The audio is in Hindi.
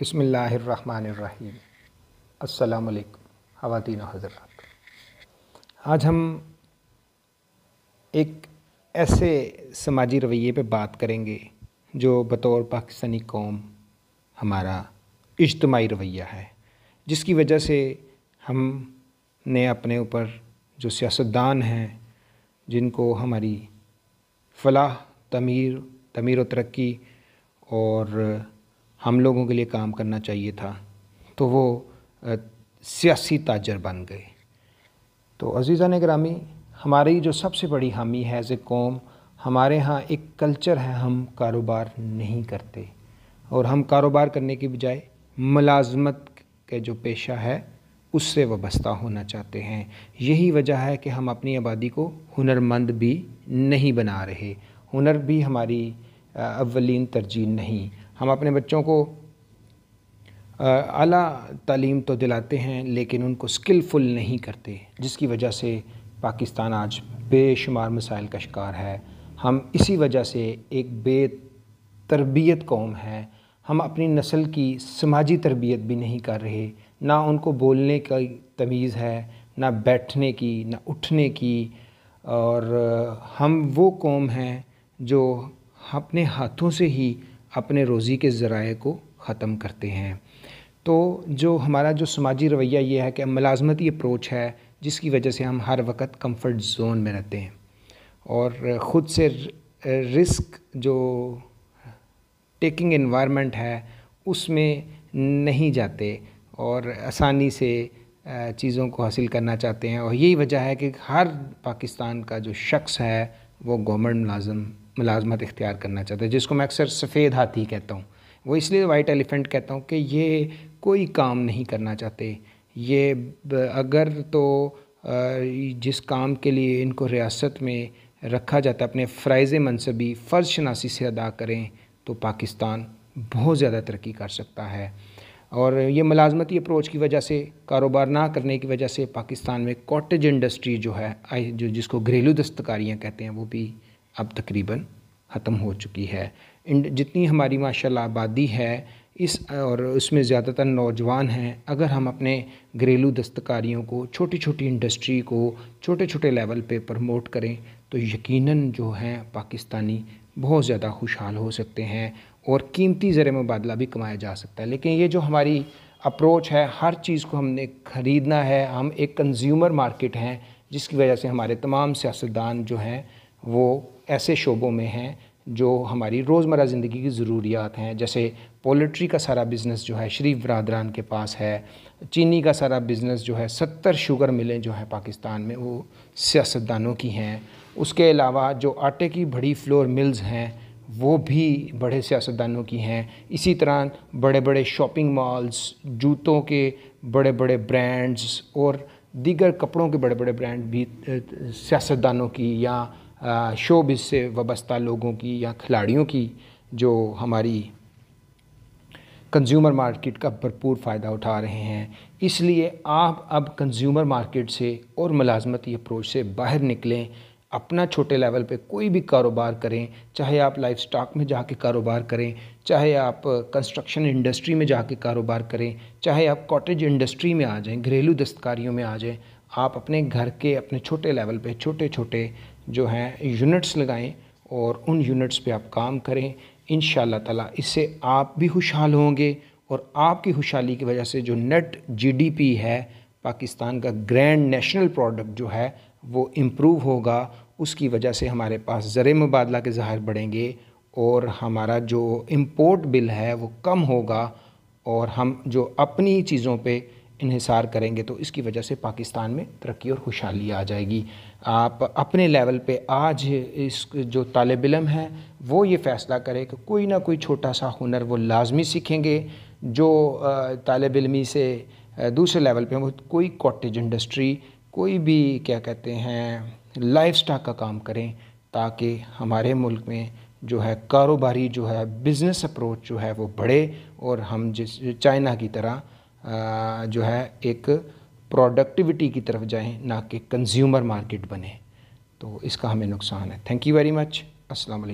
बसमिल्लाम अल्लाम ख़वान हज़रत आज हम एक ऐसे समाजी रवैये पे बात करेंगे जो बतौर पाकिस्तानी कौम हमारा इज्तमाही रवैया है जिसकी वजह से हम ने अपने ऊपर जो सियासतदान हैं जिनको हमारी फलाह तमीर तमीर व तरक्की और हम लोगों के लिए काम करना चाहिए था तो वो सियासी ताजर बन गए तो अजीज़ा ने ग्रामी हमारी जो सबसे बड़ी हामी है एज़ ए कौम हमारे यहाँ एक कल्चर है हम कारोबार नहीं करते और हम कारोबार करने के बजाय मुलाजमत के जो पेशा है उससे वस्ता होना चाहते हैं यही वजह है कि हम अपनी आबादी को हुनरमंद भी नहीं बना रहे हुनर भी हमारी अवलिन तरजीह नहीं हम अपने बच्चों को अला तालीम तो दिलाते हैं लेकिन उनको स्किलफुल नहीं करते जिसकी वजह से पाकिस्तान आज बेशुमार मसाइल का शिकार है हम इसी वजह से एक बेतरबियत कौम है हम अपनी नस्ल की समाजी तरबियत भी नहीं कर रहे ना उनको बोलने का तमीज़ है ना बैठने की ना उठने की और हम वो कौम हैं जो अपने हाथों से ही अपने रोज़ी के ज़राए को ख़त्म करते हैं तो जो हमारा जो समाजी रवैया ये है कि मलाजमती अप्रोच है जिसकी वजह से हम हर वक्त कंफर्ट जोन में रहते हैं और ख़ुद से रिस्क जो टेकिंग इन्वायरमेंट है उसमें नहीं जाते और आसानी से चीज़ों को हासिल करना चाहते हैं और यही वजह है कि हर पाकिस्तान का जो शख्स है वो गवर्नमेंट मुलाजम मुलाजमत इख्तियार करना चाहता है जिसको मैं अक्सर सफ़ेद हाथी कहता हूँ वो इसलिए वाइट एलिफेंट कहता हूँ कि ये कोई काम नहीं करना चाहते ये अगर तो जिस काम के लिए इनको रियासत में रखा जाता है अपने फ़्राइज़ मनसबी फ़र्ज शनासी से अदा करें तो पाकिस्तान बहुत ज़्यादा तरक्की कर सकता है और ये मलाजमती अप्रोच की वजह से कारोबार ना करने की वजह से पाकिस्तान में कॉटेज इंडस्ट्री जो है जो जिसको घरेलू दस्तकारियाँ कहते हैं वो भी अब तकरीबन ख़त्म हो चुकी है जितनी हमारी माशाल्लाह आबादी है इस और उसमें ज़्यादातर नौजवान हैं अगर हम अपने घरेलू दस्तकारियों को छोटी छोटी इंडस्ट्री को छोटे छोटे लेवल पे प्रमोट करें तो यकीनन जो हैं पाकिस्तानी बहुत ज़्यादा खुशहाल हो सकते हैं और कीमती ज़र मुबादला भी कमाया जा सकता है लेकिन ये जो हमारी अप्रोच है हर चीज़ को हमने ख़रीदना है हम एक कंज्यूमर मार्केट हैं जिसकी वजह से हमारे तमाम सियासतदान जो हैं वो ऐसे शोबों में हैं जो हमारी रोज़मर्रा ज़िंदगी की ज़रूरियात हैं जैसे पोल्ट्री का सारा बिज़नेस जो है शरीफ बरदरान के पास है चीनी का सारा बिज़नेस जो है सत्तर शुगर मिलें जो हैं पाकिस्तान में वो सियासतदानों की हैं उसके अलावा जो आटे की बड़ी फ्लोर मिल्स हैं वो भी बड़े सियासतदानों की हैं इसी तरह बड़े बड़े शॉपिंग मॉल्स जूतों के बड़े बड़े ब्रांड्स और दीगर कपड़ों के बड़े बड़े ब्रांड भी सियासतदानों की या शोब से वाबस्ता लोगों की या खिलाड़ियों की जो हमारी कंज्यूमर मार्केट का भरपूर फ़ायदा उठा रहे हैं इसलिए आप अब कंज्यूमर मार्केट से और मुलाजमती अप्रोच से बाहर निकलें अपना छोटे लेवल पे कोई भी कारोबार करें चाहे आप लाइफ स्टॉक में जाके कारोबार करें चाहे आप कंस्ट्रक्शन इंडस्ट्री में जाके कारोबार करें चाहे आप कॉटेज इंडस्ट्री में आ जाएं घरेलू दस्तकारियों में आ जाएं आप अपने घर के अपने छोटे लेवल पे छोटे छोटे जो हैं यूनिट्स लगाएं और उन यूनिट्स पे आप काम करें इन ताला इससे आप भी खुशहाल होंगे और आपकी खुशहाली की वजह से जो नेट जीडीपी है पाकिस्तान का ग्रैंड नेशनल प्रोडक्ट जो है वो इम्प्रूव होगा उसकी वजह से हमारे पास ज़र मुबादला के ज़ाहिर बढ़ेंगे और हमारा जो इम्पोर्ट बिल है वो कम होगा और हम जो अपनी चीज़ों पर इहिसार करेंगे तो इसकी वजह से पाकिस्तान में तरक्की और खुशहाली आ जाएगी आप अपने लेवल पे आज इस जो तालब इम है वो ये फ़ैसला करें कि कोई ना कोई छोटा सा हुनर वो लाजमी सीखेंगे जो तालब इलमी से दूसरे लेवल पे वो कोई कॉटेज इंडस्ट्री कोई भी क्या कहते हैं लाइफ स्टाक का काम करें ताकि हमारे मुल्क में जो है कारोबारी जो है बिज़नेस अप्रोच जो है वो बढ़े और हम जिस चाइना की तरह जो है एक प्रोडक्टिविटी की तरफ जाएं ना कि कंज्यूमर मार्केट बने तो इसका हमें नुकसान है थैंक यू वेरी मच अस्सलाम